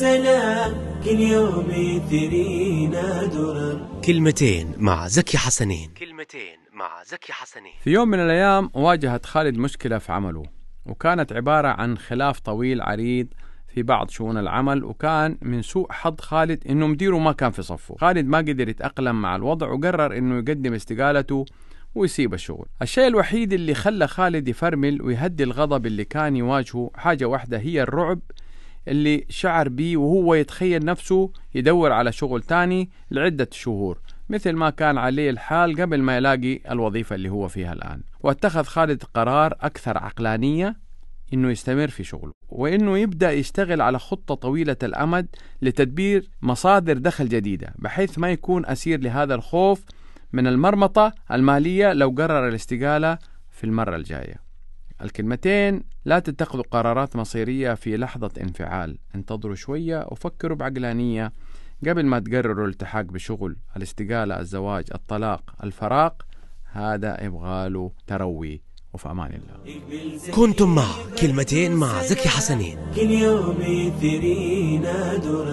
سنة كل يوم درر كلمتين مع زكي حسنين كلمتين مع زكي حسنين في يوم من الأيام واجهت خالد مشكلة في عمله وكانت عبارة عن خلاف طويل عريض في بعض شؤون العمل وكان من سوء حظ خالد انه مديره ما كان في صفه خالد ما قدر يتأقلم مع الوضع وقرر انه يقدم استقالته ويسيب الشغل الشيء الوحيد اللي خلى خالد يفرمل ويهدي الغضب اللي كان يواجهه حاجة واحدة هي الرعب اللي شعر به وهو يتخيل نفسه يدور على شغل تاني لعدة شهور مثل ما كان عليه الحال قبل ما يلاقي الوظيفة اللي هو فيها الآن واتخذ خالد قرار أكثر عقلانية انه يستمر في شغله وانه يبدا يشتغل على خطه طويله الامد لتدبير مصادر دخل جديده بحيث ما يكون اسير لهذا الخوف من المرمطه الماليه لو قرر الاستقاله في المره الجايه الكلمتين لا تتخذوا قرارات مصيرية في لحظة انفعال انتظروا شوية وفكروا بعقلانية قبل ما تقرروا الالتحاق بشغل الاستقالة الزواج الطلاق الفراق هذا يبغى له تروي وفي أمان الله كنتم مع كلمتين مع زكي حسنين كل يوم يثرينا درا